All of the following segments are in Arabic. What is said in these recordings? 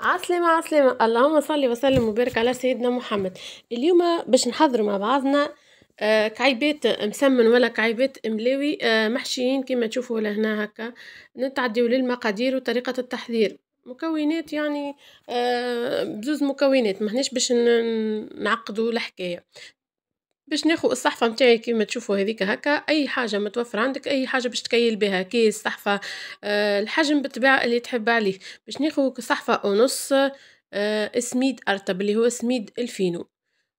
عسلمة عسلمة اللهم صل وسلم وبارك على سيدنا محمد اليوم باش نحضر مع بعضنا آه، كعيبات مسمن ولا كعيبات ملاوي آه، محشيين كما تشوفوا لهنا هكا نتعديو للمقادير وطريقة التحضير مكونات يعني آه، بزوز مكونات مهناش باش نعقدوا الحكايه باش ناخذ الصحفه نتاعي كيما تشوفوا هذيك هكا اي حاجه متوفره عندك اي حاجه باش تكيل بها كيس صحفه آه، الحجم بالطبيعه اللي تحب عليه باش ناخذ صحفه ونص أه اسميد ارتب اللي هو اسميد الفينو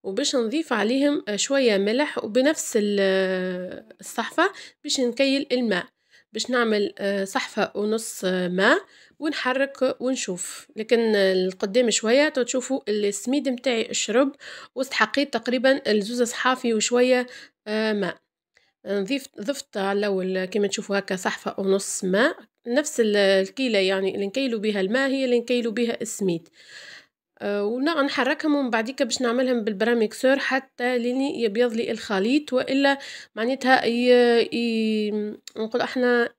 وباش نضيف عليهم شويه ملح وبنفس آه، الصحفه باش نكيل الماء باش نعمل آه، صحفة ونص آه، ماء ونحرك ونشوف لكن القدام آه، شوية تشوفوا السميد متاعي الشرب واستحقيت تقريبا الزوز صحافي وشوية ماء نضيف ضفت على الاول كما تشوفوا هكا صحفه ونص ماء نفس الكيله يعني اللي نكيلو بها الماء هي اللي نكيلو بها السميد ونحركهم ومن بعديك باش نعملهم بالبراميكسور حتى لين يبيض لي الخليط والا معناتها نقول احنا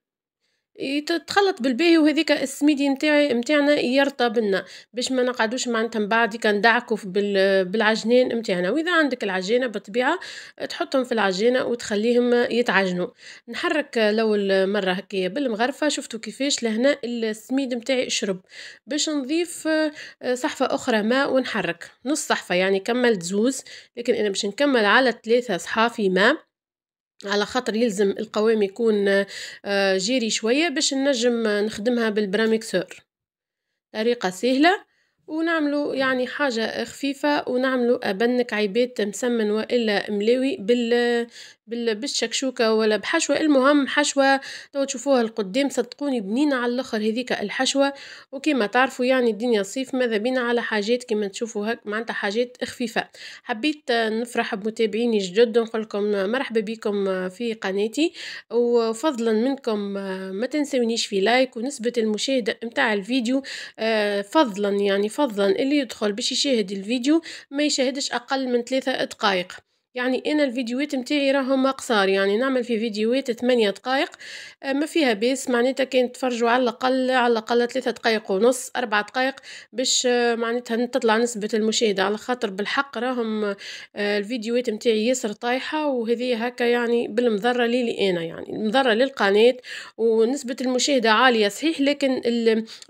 يتخلط بالباهي وهذيك السميدي نتاعي نتاعنا يرطى بنا باش ما نقعدوش معناتها من بعد كندعكوا بالعجنان نتاعنا واذا عندك العجينه بالطبيعه تحطهم في العجينه وتخليهم يتعجنوا نحرك الاول مره هكايا بالمغرفه شفتوا كيفاش لهنا السميد نتاعي شرب باش نضيف آه، صحفه اخرى ماء ونحرك نص صحفه يعني كملت زوز لكن انا باش نكمل على ثلاثه صحافي ماء على خاطر يلزم القوام يكون آه، جيري شوية باش نجم نخدمها بالبراميكسور طريقة سهلة ونعملو يعني حاجة خفيفة ونعملو أبنك عيبات مسمن وإلا ملاوي بال بالشكشوكة ولا بحشوة المهم حشوة تو تشوفوها القدام صدقوني بنينة على الاخر هذيك الحشوة وكما تعرفوا يعني الدنيا صيف ماذا بينا على حاجات كما تشوفوا هك معناتها حاجات خفيفة حبيت نفرح بمتابعيني جدد نقول لكم مرحبا بكم في قناتي وفضلا منكم ما تنسونيش في لايك ونسبة المشاهدة متاع الفيديو فضلا يعني يفضل اللي يدخل باش يشاهد الفيديو ما يشاهدش أقل من ثلاثة دقائق يعني انا الفيديوهات متاعي راهم قصار يعني نعمل في فيديوهات 8 دقائق آه، ما فيها باس معناتها كان تفرجوا على الاقل على الاقل 3 دقائق ونص 4 دقائق باش آه، معناتها تطلع نسبه المشاهده على خاطر بالحق راهم آه، الفيديوهات متاعي ياسر طايحه وهذه هكا يعني بالمضره لي انا يعني المضره للقناه ونسبه المشاهده عاليه صحيح لكن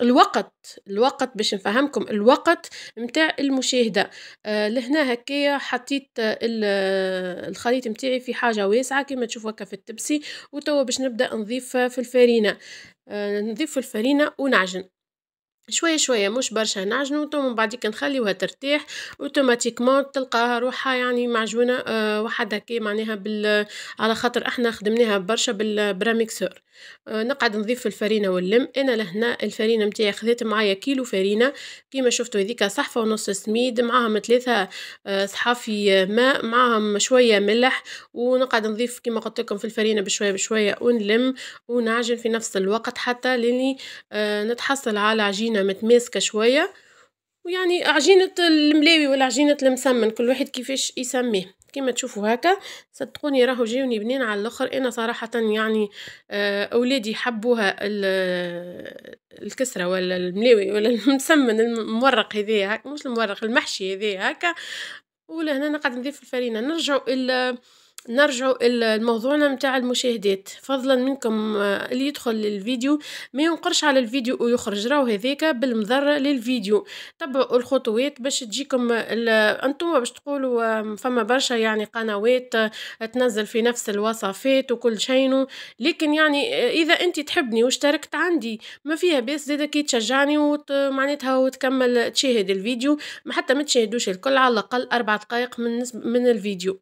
الوقت الوقت باش نفهمكم الوقت متاع المشاهده لهنا هكايا حطيت ال آه، الخليط متاعي في حاجه واسعه كما تشوفوا هكا في التبسي وتوا باش نبدا نضيف في الفرينه آه، نضيف في الفرينه ونعجن شوية شوية مش برشا نعجن وتوا من بعد نخليوها ترتاح اوتوماتيكمون تلقاها روحها يعني معجونة آه، وحدها كي معناها بال على خاطر احنا خدمناها برشا بالبراميكسور آه، نقعد نضيف الفرينه واللم انا لهنا الفرينه نتاعي خذيت معايا كيلو فرينه كيما شفتوا هذيك صحفه ونص سميد معاهم ثلاثه آه، صحافي آه، ماء معاهم شويه ملح ونقعد نضيف كيما قلت لكم في الفرينه بشويه بشويه ونلم ونعجن في نفس الوقت حتى لاني نتحصل على عجينه متماسكه شويه ويعني عجينه الملاوي ولا عجينه المسمن كل واحد كيفاش يسميه كما تشوفوا هكا صدقوني راهو جاوني بنين على الاخر انا صراحه يعني آه، اولادي حبوها الكسره ولا الملاوي ولا المسمن المورق هذايا هكا مش المورق المحشي هذايا هكا ولا هنا نقعد نضيف الفرينه نرجعوا نرجع لموضوعنا متاع المشاهدات فضلا منكم آه، اللي يدخل للفيديو ما ينقرش على الفيديو ويخرج راهو هذيك بالمضره للفيديو تبعوا الخطوات باش تجيكم انتم باش تقولوا فما برشا يعني قنوات آه، تنزل في نفس الوصفات وكل شيء لكن يعني آه، اذا انت تحبني واشتركت عندي ما فيها بس زيد كي تشجعني ومعناتها وتكمل تشاهد الفيديو حتى ما تشاهدوش الكل على الاقل اربع دقائق من من الفيديو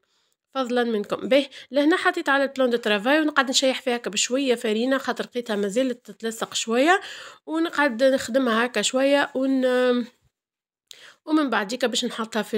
فضلا منكم به لهنا حطيت على البلون دو ترافاي ونقعد نشيح فيها هكا بشويه فرينه خاطر لقيتها مازالت تتلصق شويه ونقعد نخدمها هكا شويه ون ومن ديكا باش نحطها في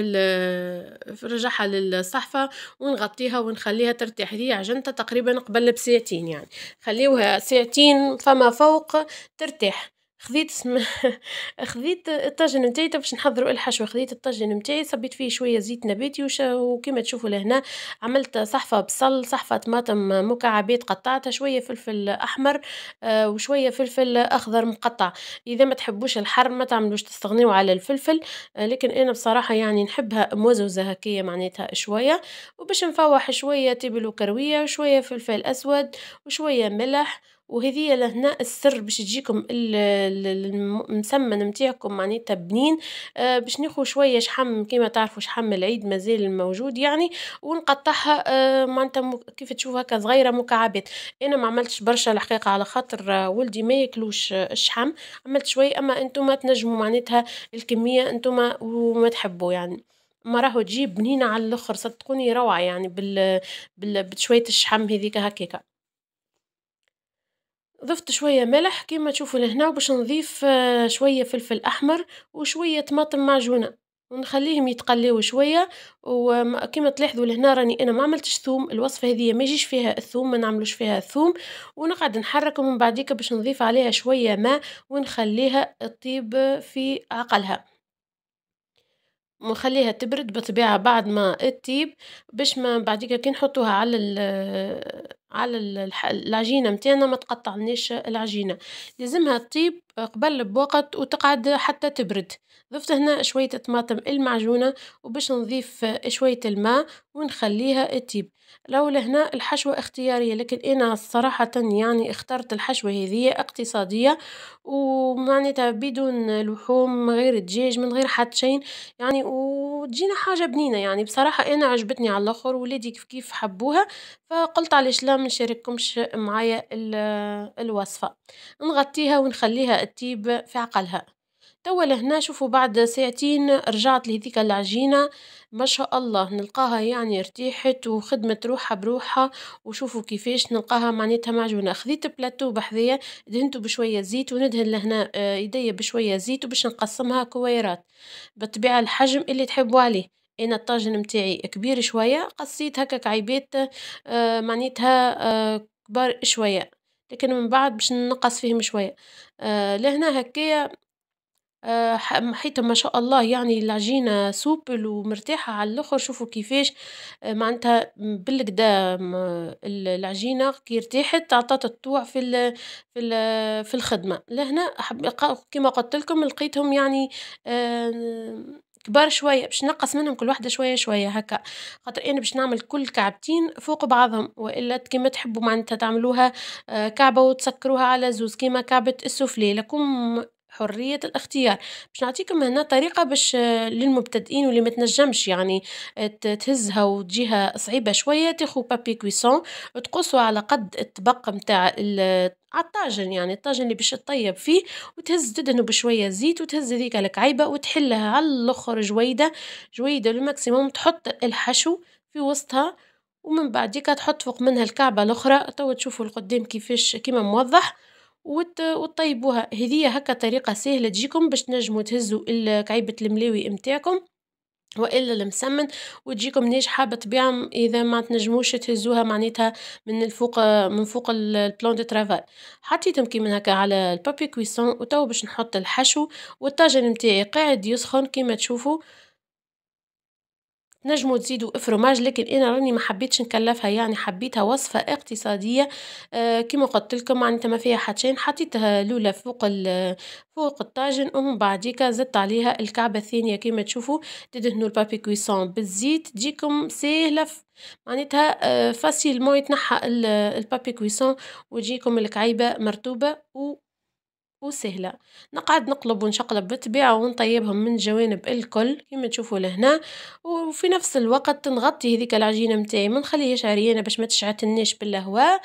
نرجعها للصحفة ونغطيها ونخليها ترتاح هي عجنتها تقريبا قبل بساعتين يعني خليوها ساعتين فما فوق ترتاح خذيت سم... خذيت الطاجن نتاعي باش نحضروا الحشوه خذيت الطاجن نتاعي صبيت فيه شويه زيت نباتي وش... وكما تشوفوا لهنا عملت صحفه بصل صحفه طماطم مكعبات قطعتها شويه فلفل احمر آه، وشويه فلفل اخضر مقطع اذا ما تحبوش الحر ما تعملوش تستغنيوا على الفلفل آه، لكن انا بصراحه يعني نحبها موزوزه هكيه معناتها شويه وباش نفوح شويه تبل كرويه وشويه فلفل اسود وشويه ملح وهذه لهنا السر باش تجيكم المسمن نتاعكم معناتها بنين آه باش ناخذ شويه شحم كيما تعرفوا شحم العيد مازال موجود يعني ونقطعها آه معناتها كيف تشوف هكا صغيره مكعبات انا ما عملتش برشا الحقيقه على خاطر آه، ولدي ما ياكلوش آه، الشحم عملت شويه اما انتم تنجموا معناتها الكميه انتم وما تحبوا يعني ما راهو تجيب بنينه على الاخر صدقوني روعه يعني بال, بشويه الشحم هذيك هكاكا ضفت شوية ملح كيما تشوفوا لهنا وباش نضيف آه، شوية فلفل أحمر وشوية طماطم معجونة ونخليهم يتقلاو شوية وكما تلاحظوا لهنا راني انا ما عملتش ثوم الوصفة هذه ما يجيش فيها الثوم ما نعملوش فيها الثوم ونقعد نحرك ومن بعديك باش نضيف عليها شوية ماء ونخليها تطيب في عقلها ونخليها تبرد بطبيعة بعد ما تطيب باش ما بعديك كي نحطوها على على العجينة متاعنا ما تقطعناش العجينة لازمها تطيب قبل بوقت وتقعد حتى تبرد ضفت هنا شوية طماطم المعجونة وباش نضيف شوية الماء ونخليها تطيب لو لهنا الحشوة اختيارية لكن انا صراحة يعني اخترت الحشوة هذه اقتصادية ومعناتها بدون لحوم من غير دجاج من غير حتى شيء يعني و وتجينا حاجه بنينه يعني بصراحه انا عجبتني على الاخر ولادي كيف كيف حبوها فقلت علاش لا ما نشارككمش معايا الوصفه نغطيها ونخليها تطيب في عقلها توا لهنا شوفوا بعد ساعتين رجعت لهذيك العجينة ما شاء الله نلقاها يعني ارتاحت وخدمت روحها بروحها وشوفوا كيفاش نلقاها معناتها معجونة خذيت بلاتو بحذية دهنته بشوية زيت وندهن لهنا ايديا آه، بشوية زيت وباش نقسمها كويرات بالطبيعة الحجم اللي تحبوا عليه انا الطاجن متاعي كبير شوية قصيت هكاك عيبات آه، معناتها آه، كبار شوية لكن من بعد باش نقص فيهم شوية آه لهنا هكايا آه، ح- حيت ما شاء الله يعني العجينة سوبل ومرتاحة على اللخر شوفوا كيفاش آه، معناتها بالكدا م- العجينة كي ارتاحت عطات الطوع في ال في ال في الخدمة لهنا كيما قلت لكم لقيتهم يعني آه، كبار شويه باش نقص منهم كل واحده شويه شويه هكا خاطر انا باش نعمل كل كعبتين فوق بعضهم والا كيما تحبوا معناتها تعملوها كعبه وتسكروها على زوز كيما كعبه السوفلي لكم حرية الاختيار باش نعطيكم هنا طريقة باش آه، للمبتدئين واللي ما تنجمش يعني آه، تهزها وتجيها صعيبة شوية تاخو بابي كويسون تقصوا على قد الطبق متاع على الطاجن يعني الطاجن اللي باش تطيب فيه وتهز تدهنو بشويه زيت وتهز هذيك الكعيبه وتحلها على الاخر جويده جويده للماكسيموم تحط الحشو في وسطها ومن بعديك تحط فوق منها الكعبه الاخرى تو تشوفوا القدام كيفاش كيما موضح وت... وتطيبوها هذه هكا طريقة سهلة تجيكم باش تنجموا تهزوا كعيبة الملاوي متاعكم والا المسمن وتجيكم ناجحه بطبيعه اذا ما تنجموش تهزوها معناتها من الفوق من فوق البلون دو ترافال حطيتهم كيما هكا على البابي كويسون وتو باش نحط الحشو والطاجن نتاعي قاعد يسخن كيما تشوفوا تنجموا تزيدوا افرماج لكن انا راني ما حبيتش نكلفها يعني حبيتها وصفه اقتصاديه آه كما قلت لكم معناتها ما فيها حتى شيء حطيتها الاولى فوق فوق الطاجن ومن بعديك زدت عليها الكعبه الثانيه كما تشوفوا تدهنوا البابي كويسون بالزيت تجيكم ساهله معناتها آه، فاسيلمون يتنحى البابي كويسون وتجيكم الكعيبه مرطوبه و وسهلة نقعد نقلب ونشقلب بالطبيعة ونطيبهم من الجوانب الكل كما تشوفوا لهنا وفي نفس الوقت نغطي هذيك العجينة متاعي ما نخليهاش عريانة باش ما تشعتناش بالهواء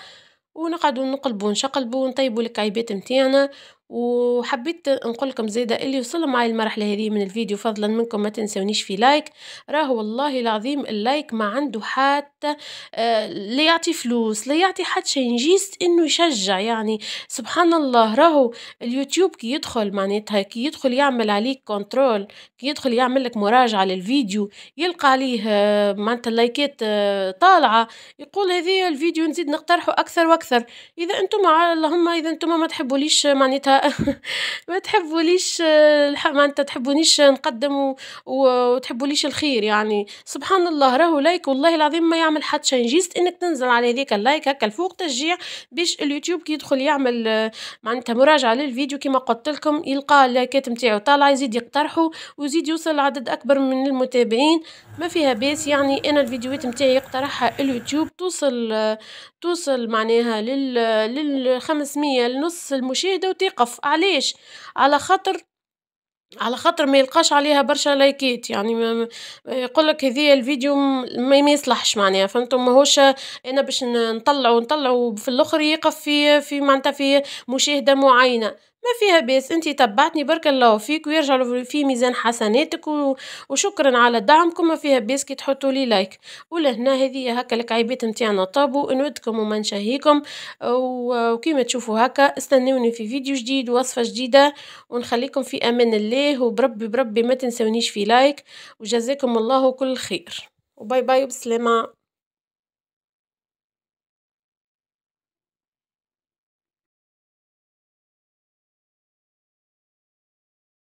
ونقعد نقلبو ونشقلبو ونطيبوا الكعيبات متاعنا وحبيت نقول لكم زيدا اللي وصلوا معي المرحلة هذه من الفيديو فضلا منكم ما تنسونيش في لايك راه والله العظيم اللايك ما عنده حتى آه، لا يعطي فلوس لا يعطي حتى شيء نجيس انه يشجع يعني سبحان الله راهو اليوتيوب كي يدخل معناتها كي يدخل يعمل عليك كنترول كي يدخل يعمل لك مراجعة للفيديو يلقى عليه آه، معناتها اللايكات آه، طالعة يقول هذه الفيديو نزيد نقترحه اكثر واكثر اذا انتم اللهم اذا انتم ما تحبوليش معناتها لا ما تحبوليش ما انت تحبونيش نقدم وتحبوليش الخير يعني سبحان الله راهو لايك والله العظيم ما يعمل حد شيء جيست انك تنزل على هذيك اللايك هكا الفوق تشجيع باش اليوتيوب كي يدخل يعمل معناتها مراجعه للفيديو كما قلت لكم يلقى اللايكات نتاعو طالعه يزيد يقترحوا ويزيد يوصل لعدد اكبر من المتابعين ما فيها باس يعني انا الفيديوهات نتاعي يقترحها اليوتيوب توصل توصل معناها لل 500 لنص المشاهده وتيقى توقف علاش على خاطر على خاطر ما يلقاش عليها برشا لايكات يعني ما يقول لك هذه الفيديو ما يصلحش معناها فهمتوا ماهوش انا باش نطلعه نطلعه في الاخر يقف في في معناتها في مشاهده معينه ما فيها باس انتي تبعتني برك الله فيك ويرجع في ميزان حسناتك وشكرا على دعمكم ما فيها باس كي تحطوا لي لايك ولهنا هذه هكا الكعيبات نتاعنا طابو نودكم وما نشهيكم وكيما تشوفوا هكا استنوني في فيديو جديد وصفه جديده ونخليكم في امان الله وبربي بربي ما تنسونيش في لايك وجزاكم الله كل خير وباي باي وبسلامه